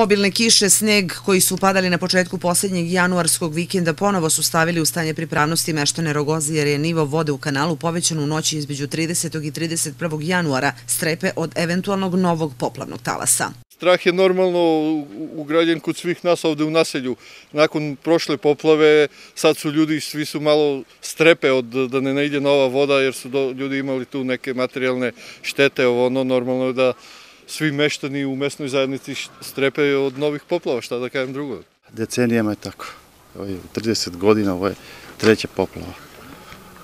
Obilne kiše, sneg koji su padali na početku posljednjeg januarskog vikenda ponovo su stavili u stanje pripravnosti meštane Rogozi jer je nivo vode u kanalu povećan u noći između 30. i 31. januara strepe od eventualnog novog poplavnog talasa. Strah je normalno ugrađen kod svih nas ovde u naselju. Nakon prošle poplave sad su ljudi, svi su malo strepe od da ne najde nova voda jer su ljudi imali tu neke materijalne štete. ono normalno je da svi meštani u mesnoj zajednici strepeju od novih poplava, šta da kažem drugo. Decenijama je tako. Ovo je 30 godina, ovo je treća poplava,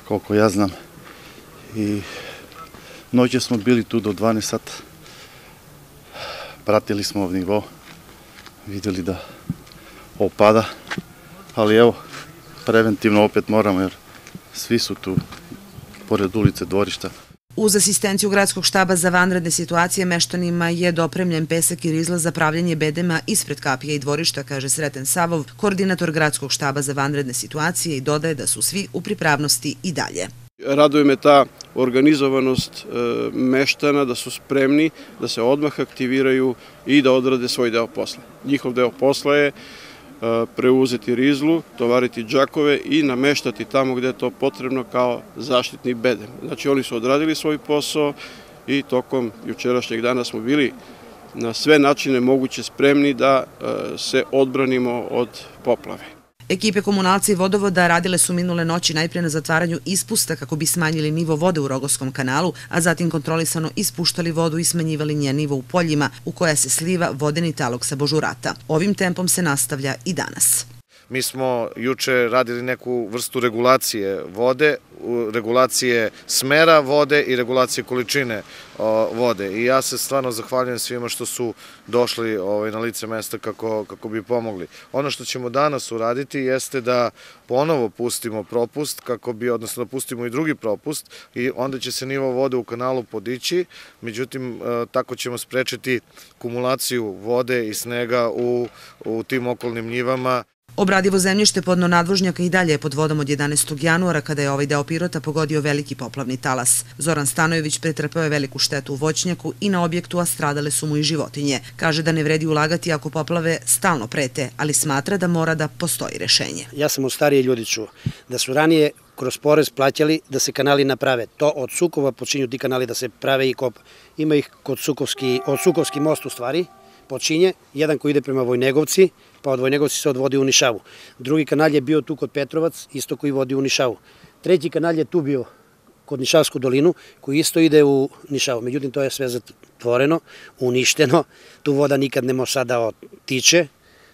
koliko ja znam. I noće smo bili tu do 12 sata. Pratili smo ov nivo, videli da opada, ali evo, preventivno opet moramo jer svi su tu, pored ulice, dvorišta, Uz asistenciju gradskog štaba za vanredne situacije meštanima je dopremljen pesak i rizla za pravljanje bedema ispred kapija i dvorišta, kaže Sreten Savov, koordinator gradskog štaba za vanredne situacije i dodaje da su svi u pripravnosti i dalje. Raduje me ta organizovanost e, meštana, da su spremni, da se odmah aktiviraju i da odrade svoj deo posla. Njihov deo posla je E, preuzeti rizlu, tovariti džakove i nameštati tamo gde je to potrebno kao zaštitni bedem. Znači oni su odradili svoj posao i tokom jučerašnjeg dana smo bili na sve načine moguće spremni da e, se odbranimo od poplave. Ekipe komunalci i vodovoda radile su minule noći najprije na zatvaranju ispusta kako bi smanjili nivo vode u Rogovskom kanalu, a zatim kontrolisano ispuštali vodu i smanjivali njen nivo u poljima u koja se sliva vodeni talog sa božurata. Ovim tempom se nastavlja i danas. Mi smo juče radili neku vrstu regulacije vode, regulacije smera vode i regulacije količine vode. I ja se stvarno zahvaljujem svima što su došli ovaj, na lice mesta kako, kako bi pomogli. Ono što ćemo danas uraditi jeste da ponovo pustimo propust, kako bi, odnosno da pustimo i drugi propust i onda će se nivo vode u kanalu podići, međutim e, tako ćemo sprečiti kumulaciju vode i snega u, u tim okolnim njivama. Obradivo zemljište podno nadvožnjaka i dalje je pod vodom od 11. januara kada je ovaj deo Pirota pogodio veliki poplavni talas. Zoran Stanojević pretrpeo je veliku štetu u voćnjaku i na objektu, a stradale su mu i životinje. Kaže da ne vredi ulagati ako poplave stalno prete, ali smatra da mora da postoji rešenje. Ja sam od starije ljudi čuo da su ranije kroz porez plaćali da se kanali naprave. To od Sukova počinju ti kanali da se prave i kopa. Ima ih kod Sukovski, od Sukovski most u stvari, počinje, jedan koji ide prema Vojnegovci, pa od Vojnegovci se odvodi u Nišavu. Drugi kanal je bio tu kod Petrovac, isto koji vodi u Nišavu. Treći kanal je tu bio kod Nišavsku dolinu, koji isto ide u Nišavu. Međutim, to je sve zatvoreno, uništeno, tu voda nikad ne može sada otiče,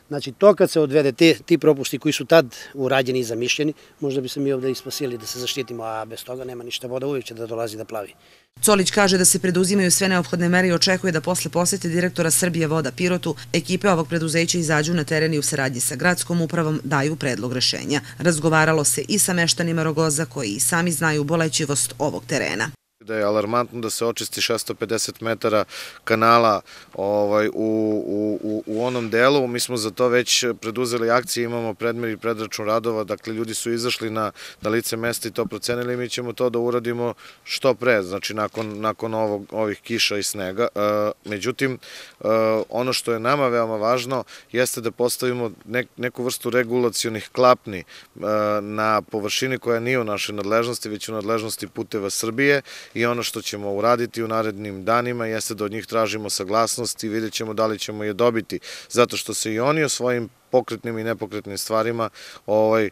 Znači, to kad se odvede, te, ti propusti koji su tad urađeni i zamišljeni, možda bi se mi ovde ispasili da se zaštitimo, a bez toga nema ništa, voda uvijek će da dolazi da plavi. Colić kaže da se preduzimaju sve neophodne mere i očekuje da posle posete direktora Srbije Voda Pirotu, ekipe ovog preduzeća izađu na teren i u saradnji sa gradskom upravom daju predlog rešenja. Razgovaralo se i sa meštanima Rogoza koji i sami znaju bolećivost ovog terena da je alarmantno da se očisti 650 metara kanala ovaj, u, u, u onom delu. Mi smo za to već preduzeli akcije, imamo predmer i predračun radova, dakle ljudi su izašli na, na lice mesta i to procenili, mi ćemo to da uradimo što pre, znači nakon, nakon ovog, ovih kiša i snega. E, međutim, e, ono što je nama veoma važno jeste da postavimo neku vrstu regulacijonih klapni e, na površini koja nije u našoj nadležnosti, već u nadležnosti puteva Srbije i i ono što ćemo uraditi u narednim danima jeste da od njih tražimo saglasnost i vidjet ćemo da li ćemo je dobiti, zato što se i oni o svojim pokretnim i nepokretnim stvarima ovaj, eh,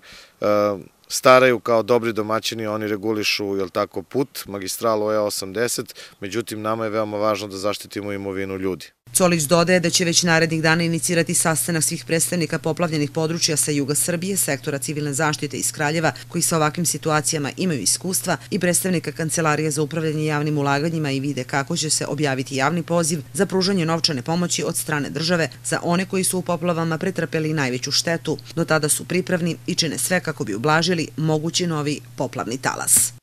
staraju kao dobri domaćini, oni regulišu jel tako, put, magistralu E80, međutim nama je veoma važno da zaštitimo imovinu ljudi. Colić dodaje da će već narednih dana inicirati sastanak svih predstavnika poplavljenih područja sa juga Srbije, sektora civilne zaštite iz Kraljeva, koji sa ovakvim situacijama imaju iskustva i predstavnika Kancelarije za upravljanje javnim ulaganjima i vide kako će se objaviti javni poziv za pružanje novčane pomoći od strane države za one koji su u poplavama pretrpeli najveću štetu. Do tada su pripravni i čine sve kako bi ublažili mogući novi poplavni talas.